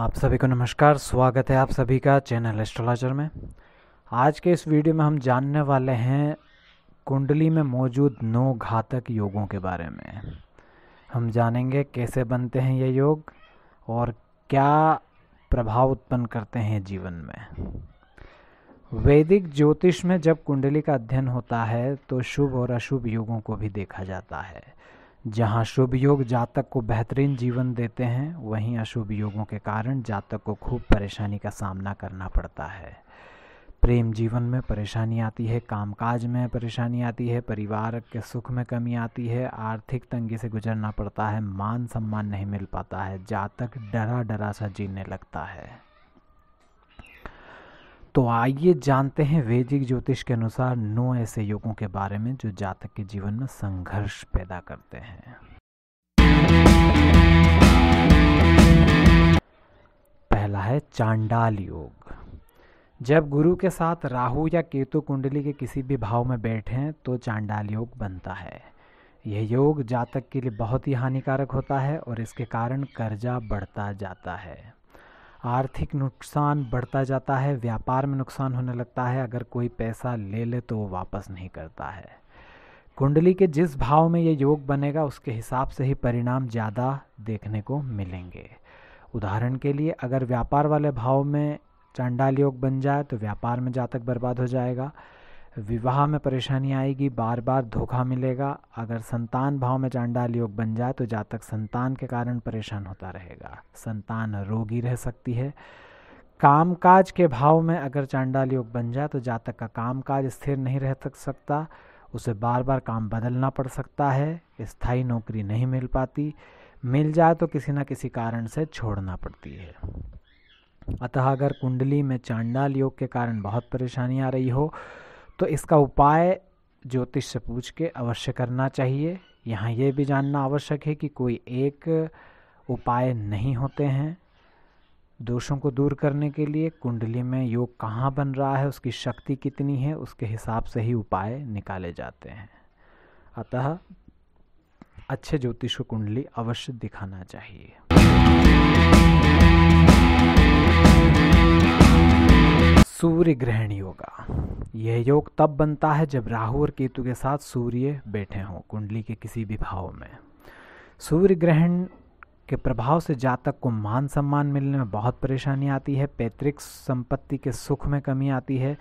आप सभी को नमस्कार स्वागत है आप सभी का चैनल एस्ट्रोलॉजर में आज के इस वीडियो में हम जानने वाले हैं कुंडली में मौजूद नौ घातक योगों के बारे में हम जानेंगे कैसे बनते हैं ये योग और क्या प्रभाव उत्पन्न करते हैं जीवन में वैदिक ज्योतिष में जब कुंडली का अध्ययन होता है तो शुभ और अशुभ योगों को भी देखा जाता है जहाँ शुभ योग जातक को बेहतरीन जीवन देते हैं वहीं अशुभ योगों के कारण जातक को खूब परेशानी का सामना करना पड़ता है प्रेम जीवन में परेशानी आती है कामकाज में परेशानी आती है परिवार के सुख में कमी आती है आर्थिक तंगी से गुजरना पड़ता है मान सम्मान नहीं मिल पाता है जातक डरा डरा सा जीने लगता है तो आइए जानते हैं वैदिक ज्योतिष के अनुसार नौ ऐसे योगों के बारे में जो जातक के जीवन में संघर्ष पैदा करते हैं पहला है चांडाल योग जब गुरु के साथ राहु या केतु कुंडली के किसी भी भाव में बैठें तो चांडाल योग बनता है यह योग जातक के लिए बहुत ही हानिकारक होता है और इसके कारण कर्जा बढ़ता जाता है आर्थिक नुकसान बढ़ता जाता है व्यापार में नुकसान होने लगता है अगर कोई पैसा ले ले तो वो वापस नहीं करता है कुंडली के जिस भाव में ये योग बनेगा उसके हिसाब से ही परिणाम ज़्यादा देखने को मिलेंगे उदाहरण के लिए अगर व्यापार वाले भाव में चांडाल योग बन जाए तो व्यापार में जातक बर्बाद हो जाएगा विवाह में परेशानी आएगी बार बार धोखा मिलेगा अगर संतान भाव में चांडाल योग बन जाए तो जातक संतान के कारण परेशान होता रहेगा संतान रोगी रह सकती है कामकाज के भाव में अगर चांडाल योग बन जाए तो जातक का कामकाज स्थिर नहीं रह सकता उसे बार बार काम बदलना पड़ सकता है स्थायी नौकरी नहीं मिल पाती मिल जाए तो किसी न किसी कारण से छोड़ना पड़ती है अतः अगर कुंडली में चांडाल योग के कारण बहुत परेशानी आ रही हो तो इसका उपाय ज्योतिष से पूछ के अवश्य करना चाहिए यहाँ यह भी जानना आवश्यक है कि कोई एक उपाय नहीं होते हैं दोषों को दूर करने के लिए कुंडली में योग कहाँ बन रहा है उसकी शक्ति कितनी है उसके हिसाब से ही उपाय निकाले जाते हैं अतः अच्छे ज्योतिष को कुंडली अवश्य दिखाना चाहिए सूर्य ग्रहण योगा यह योग तब बनता है जब राहु और केतु के साथ सूर्य बैठे हों कुंडली के किसी भी भाव में सूर्य ग्रहण के प्रभाव से जातक को मान सम्मान मिलने में बहुत परेशानी आती है पैतृक संपत्ति के सुख में कमी आती है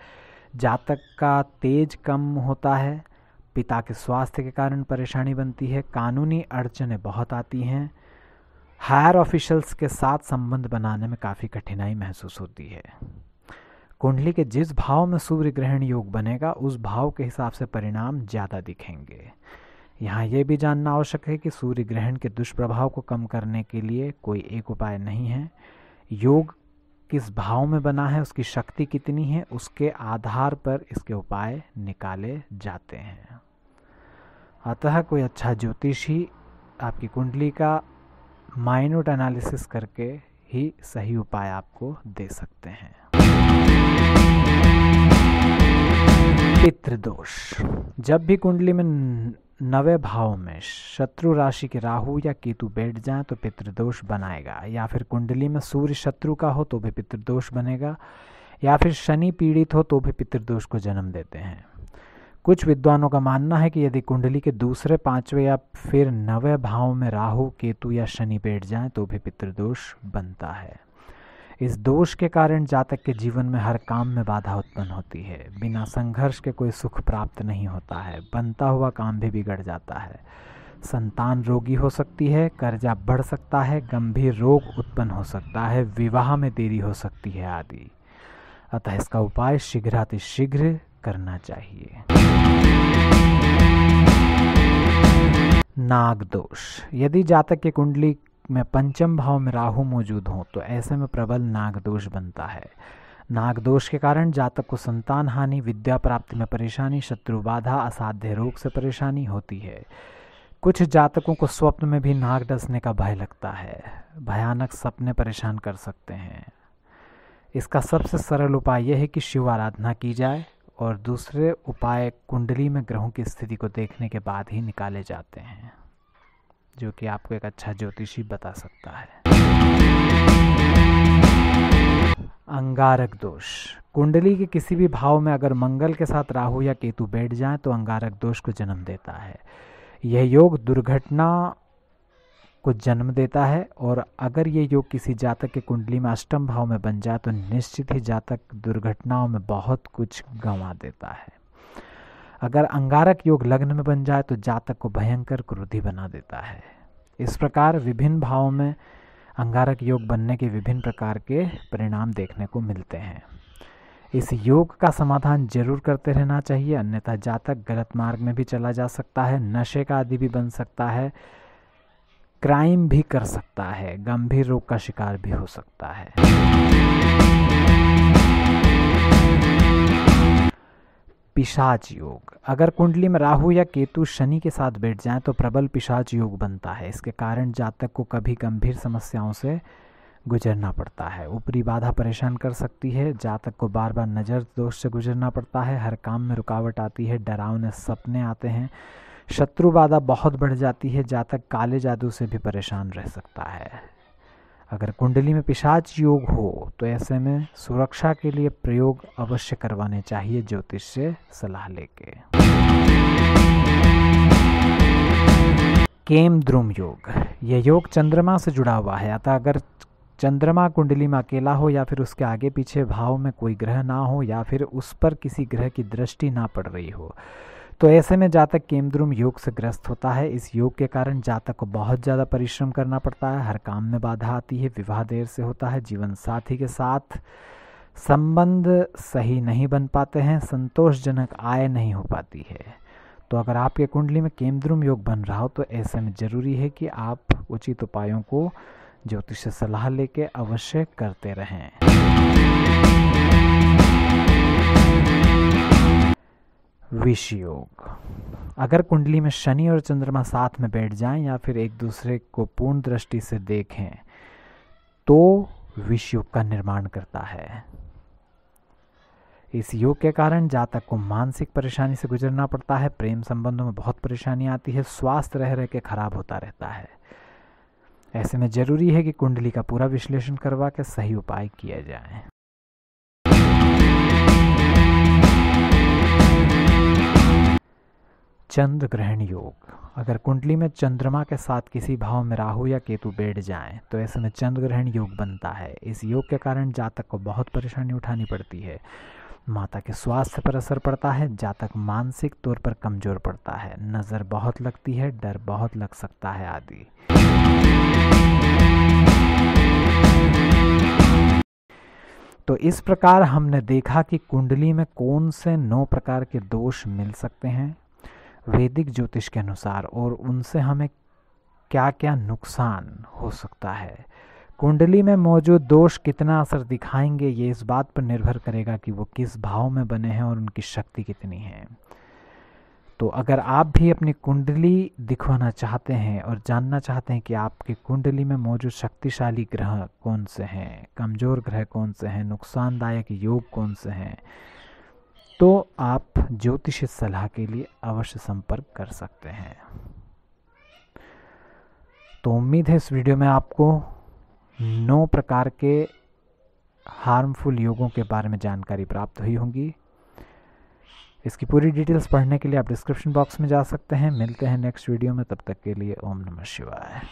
जातक का तेज कम होता है पिता के स्वास्थ्य के कारण परेशानी बनती है कानूनी अड़चने बहुत आती हैं हायर ऑफिशल्स के साथ संबंध बनाने में काफ़ी कठिनाई महसूस होती है कुंडली के जिस भाव में सूर्य ग्रहण योग बनेगा उस भाव के हिसाब से परिणाम ज़्यादा दिखेंगे यहाँ ये भी जानना आवश्यक है कि सूर्य ग्रहण के दुष्प्रभाव को कम करने के लिए कोई एक उपाय नहीं है योग किस भाव में बना है उसकी शक्ति कितनी है उसके आधार पर इसके उपाय निकाले जाते हैं अतः कोई अच्छा ज्योतिषी आपकी कुंडली का माइनूट एनालिसिस करके ही सही उपाय आपको दे सकते हैं पितृदोष जब भी कुंडली में नवे भाव में शत्रु राशि के राहु या केतु बैठ जाए तो पितृदोष बनाएगा या फिर कुंडली में सूर्य शत्रु का हो तो भी पितृदोष बनेगा या फिर शनि पीड़ित हो तो भी पितृदोष को जन्म देते हैं कुछ विद्वानों का मानना है कि यदि कुंडली के दूसरे पांचवे या फिर नवे भाव में राहु केतु या शनि बैठ जाए तो भी पितृदोष बनता है इस दोष के कारण जातक के जीवन में हर काम में बाधा उत्पन्न होती है बिना संघर्ष के कोई सुख प्राप्त नहीं होता है बनता हुआ काम भी बिगड़ जाता है संतान रोगी हो सकती है कर्जा बढ़ सकता है गंभीर रोग उत्पन्न हो सकता है विवाह में देरी हो सकती है आदि अतः इसका उपाय शीघ्रातिशीघ्र करना चाहिए नाग दोष यदि जातक की कुंडली में पंचम भाव में राहु मौजूद हो तो ऐसे में प्रबल नाग दोष बनता है नाग दोष के कारण जातक को संतान हानि विद्या प्राप्ति में परेशानी शत्रु बाधा असाध्य रोग से परेशानी होती है कुछ जातकों को स्वप्न में भी नाग डसने का भय लगता है भयानक सपने परेशान कर सकते हैं इसका सबसे सरल उपाय यह है कि शिव आराधना की जाए और दूसरे उपाय कुंडली में ग्रहों की स्थिति को देखने के बाद ही निकाले जाते हैं जो कि आपको एक अच्छा ज्योतिषी बता सकता है अंगारक दोष कुंडली के किसी भी भाव में अगर मंगल के साथ राहु या केतु बैठ जाए तो अंगारक दोष को जन्म देता है यह योग दुर्घटना को जन्म देता है और अगर ये योग किसी जातक के कुंडली में अष्टम भाव में बन जाए तो निश्चित ही जातक दुर्घटनाओं में बहुत कुछ गंवा देता है अगर अंगारक योग लग्न में बन जाए तो जातक को भयंकर क्रोधी बना देता है इस प्रकार विभिन्न भावों में अंगारक योग बनने के विभिन्न प्रकार के परिणाम देखने को मिलते हैं इस योग का समाधान जरूर करते रहना चाहिए अन्यथा जातक गलत मार्ग में भी चला जा सकता है नशे का आदि भी बन सकता है क्राइम भी कर सकता है गंभीर रोग का शिकार भी हो सकता है पिशाच योग अगर कुंडली में राहु या केतु शनि के साथ बैठ जाए तो प्रबल पिशाच योग बनता है इसके कारण जातक को कभी गंभीर समस्याओं से गुजरना पड़ता है ऊपरी बाधा परेशान कर सकती है जातक को बार बार नज़र दोष से गुजरना पड़ता है हर काम में रुकावट आती है डरावने सपने आते हैं शत्रु बाधा बहुत बढ़ जाती है जातक काले जादू से भी परेशान रह सकता है अगर कुंडली में पिशाच योग हो तो ऐसे में सुरक्षा के लिए प्रयोग अवश्य करवाने चाहिए ज्योतिष से सलाह लेके केम द्रुम योग यह योग चंद्रमा से जुड़ा हुआ है अतः अगर चंद्रमा कुंडली में अकेला हो या फिर उसके आगे पीछे भाव में कोई ग्रह ना हो या फिर उस पर किसी ग्रह की दृष्टि ना पड़ रही हो तो ऐसे में जातक केमद्रुम योग से ग्रस्त होता है इस योग के कारण जातक को बहुत ज़्यादा परिश्रम करना पड़ता है हर काम में बाधा आती है विवाह देर से होता है जीवन साथी के साथ संबंध सही नहीं बन पाते हैं संतोषजनक आय नहीं हो पाती है तो अगर आपके कुंडली में केमद्रुम योग बन रहा हो तो ऐसे में ज़रूरी है कि आप उचित उपायों को ज्योतिष सलाह लेके अवश्य करते रहें विष योग अगर कुंडली में शनि और चंद्रमा साथ में बैठ जाएं या फिर एक दूसरे को पूर्ण दृष्टि से देखें तो विष योग का निर्माण करता है इस योग के कारण जातक को मानसिक परेशानी से गुजरना पड़ता है प्रेम संबंधों में बहुत परेशानी आती है स्वास्थ्य रह रह के खराब होता रहता है ऐसे में जरूरी है कि कुंडली का पूरा विश्लेषण करवा के सही उपाय किया जाए चंद्र ग्रहण योग अगर कुंडली में चंद्रमा के साथ किसी भाव में राहु या केतु बैठ जाए तो ऐसे में चंद्र ग्रहण योग बनता है इस योग के कारण जातक को बहुत परेशानी उठानी पड़ती है माता के स्वास्थ्य पर असर पड़ता है जातक मानसिक तौर पर कमजोर पड़ता है नज़र बहुत लगती है डर बहुत लग सकता है आदि तो इस प्रकार हमने देखा कि कुंडली में कौन से नौ प्रकार के दोष मिल सकते हैं वैदिक ज्योतिष के अनुसार और उनसे हमें क्या क्या नुकसान हो सकता है कुंडली में मौजूद दोष कितना असर दिखाएंगे ये इस बात पर निर्भर करेगा कि वो किस भाव में बने हैं और उनकी शक्ति कितनी है तो अगर आप भी अपनी कुंडली दिखवाना चाहते हैं और जानना चाहते हैं कि आपकी कुंडली में मौजूद शक्तिशाली ग्रह कौन से हैं कमज़ोर ग्रह कौन से हैं नुकसानदायक योग कौन से हैं तो आप ज्योतिष सलाह के लिए अवश्य संपर्क कर सकते हैं तो उम्मीद है इस वीडियो में आपको नौ प्रकार के हार्मफुल योगों के बारे में जानकारी प्राप्त हुई होंगी इसकी पूरी डिटेल्स पढ़ने के लिए आप डिस्क्रिप्शन बॉक्स में जा सकते हैं मिलते हैं नेक्स्ट वीडियो में तब तक के लिए ओम नमः शिवाय